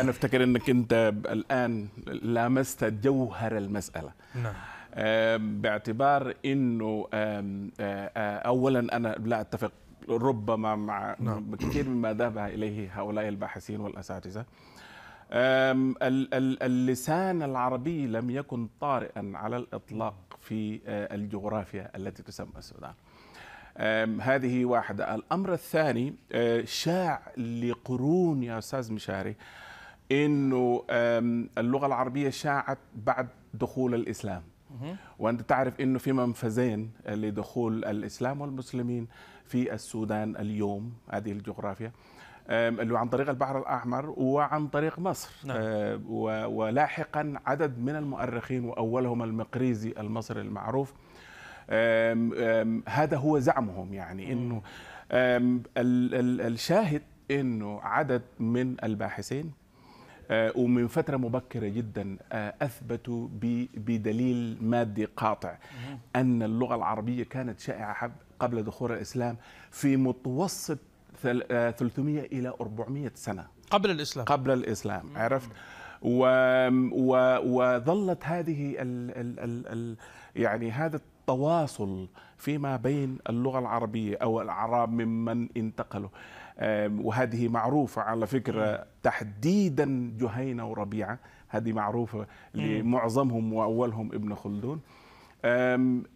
انا افتكر انك انت الان لامست جوهر المساله نعم باعتبار انه اولا انا لا اتفق ربما مع نعم. كثير مما ذهب اليه هؤلاء الباحثين والاساتذه اللسان العربي لم يكن طارئا على الاطلاق في الجغرافيا التي تسمى السودان هذه واحدة الأمر الثاني شاع لقرون يا أستاذ مشاري انه اللغه العربيه شاعت بعد دخول الاسلام وانت تعرف انه في منفذين لدخول الاسلام والمسلمين في السودان اليوم هذه الجغرافيا اللي عن طريق البحر الاحمر وعن طريق مصر نعم. آه، ولاحقا عدد من المؤرخين واولهم المقريزي المصري المعروف هذا هو زعمهم يعني انه الشاهد انه عدد من الباحثين آه، ومن فترة مبكرة جدا آه، أثبتوا بدليل مادي قاطع أن اللغة العربية كانت شائعة قبل دخول الإسلام في متوسط 300 آه، إلى 400 سنة قبل الإسلام قبل الإسلام عرفت و... و... وظلت هذه ال... ال... ال... يعني هذا التواصل فيما بين اللغة العربية أو الأعراب ممن انتقلوا وهذه معروفة على فكرة تحديدا جهينة وربيعة هذه معروفة لمعظمهم وأولهم ابن خلدون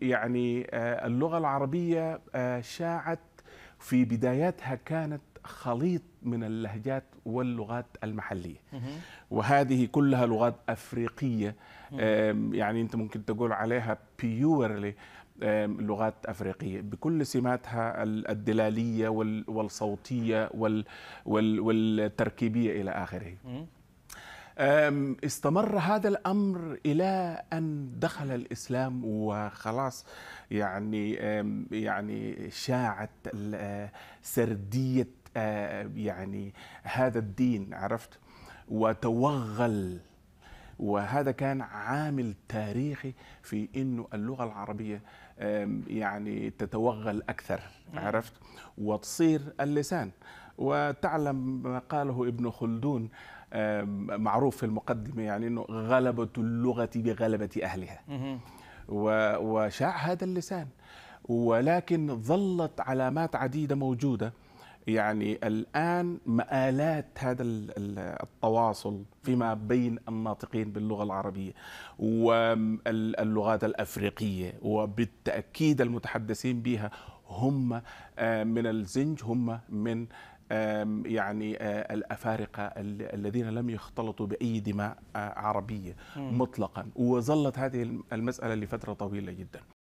يعني آه، اللغة العربية آه، شاعت في بداياتها كانت خليط من اللهجات واللغات المحلية وهذه كلها لغات أفريقية يعني أنت ممكن تقول عليها بيورلي لغات أفريقية بكل سماتها الدلالية والصوتية والتركيبية إلى آخره استمر هذا الامر الى ان دخل الاسلام وخلاص يعني يعني شاعت آه، سرديه آه، يعني هذا الدين عرفت وتوغل وهذا كان عامل تاريخي في انه اللغه العربيه يعني تتوغل اكثر نعم. عرفت وتصير اللسان وتعلم ما قاله ابن خلدون معروف في المقدمه يعني انه غلبه اللغه بغلبه اهلها وشاع هذا اللسان ولكن ظلت علامات عديده موجوده يعني الآن مآلات هذا التواصل فيما بين الناطقين باللغة العربية واللغات الأفريقية وبالتأكيد المتحدثين بها هم آه، من الزنج هم من يعني آه، الافارقه الذين لم يختلطوا باي دماء آه، عربيه مطلقا وظلت هذه المساله لفتره طويله جدا.